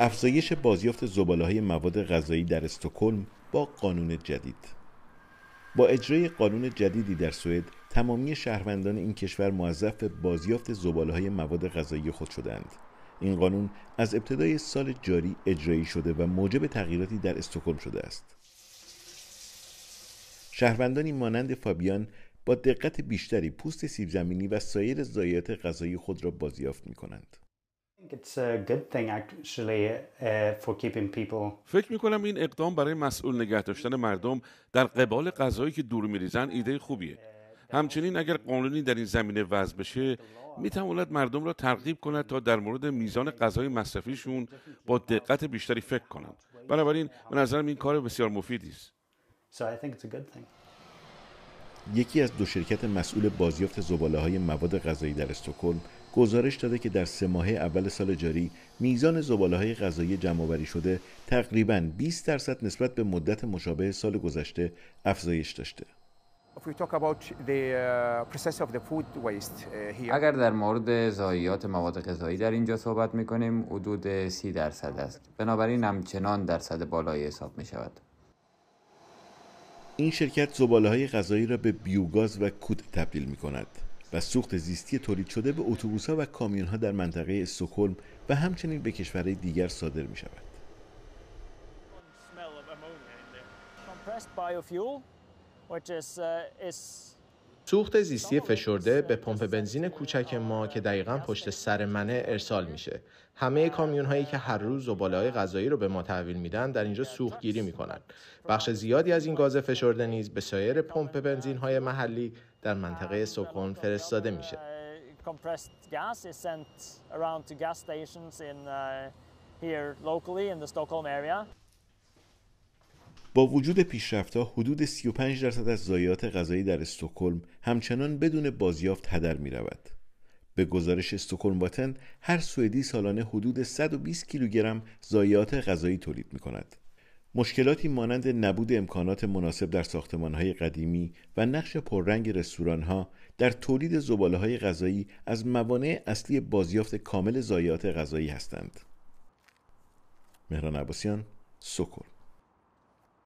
افزایش بازیافت زباله های مواد غذایی در استکهلم با قانون جدید با اجرای قانون جدیدی در سوئد تمامی شهروندان این کشور موظف به بازیافت زباله های مواد غذایی خود شدند این قانون از ابتدای سال جاری اجرایی شده و موجب تغییراتی در استکهلم شده است شهروندانی مانند فابیان با دقت بیشتری پوست سیب زمینی و سایر ضایعات غذایی خود را بازیافت می کنند. Uh, فکر میکنم این اقدام برای مسئول نگه داشتن مردم در قبال غذایی که دور میریزن ایده خوبیه همچنین اگر قانونی در این زمینه وضع بشه میتواند مردم را ترغیب کند تا در مورد میزان غذای مصرفیشون با دقت بیشتری فکر کنند بنابراین به نظرم این کار بسیار مفیدی است یکی از دو شرکت مسئول بازیافت زباله های مواد غذایی در استکهلم گزارش داده که در سه ماه اول سال جاری میزان زباله های غذایی جمعآوری شده تقریبا 20 درصد نسبت به مدت مشابه سال گذشته افزایش داشته. Uh, uh, اگر در مورد زاییات مواد غذایی در اینجا صحبت می کنیم حدود سی درصد است بنابراین همچنان درصد بالایی حساب می شود این شرکت زباله های غذایی را به بیوگاز و کود تبدیل می کند و سوخت زیستی تولید شده به اتوبوسها و کامیونها در منطقه استکهلم و همچنین به کشورهای دیگر صادر می شود. سوخت زیستی فشرده به پمپ بنزین کوچک ما که دقیقا پشت سر منه ارسال میشه. همه کامیون هایی که هر روز زباله های غذایی رو به ما تحویل میدن در اینجا سوخت گیری میکنن. بخش زیادی از این گاز فشرده نیز به سایر پمپ بنزین های محلی در منطقه سکون فرستاده میشه. با وجود پیشرفتها حدود 35 درصد از ضایعات غذایی در استکهلم همچنان بدون بازیافت هدر می رود. به گزارش استوکلم باتن، هر سوئدی سالانه حدود 120 کیلوگرم ضایعات غذایی تولید می کند. مشکلاتی مانند نبود امکانات مناسب در ساختمانهای قدیمی و نقش پررنگ ها در تولید زباله های غذایی از موانع اصلی بازیافت کامل ضایعات غذایی هستند. مهران عباسیان سکل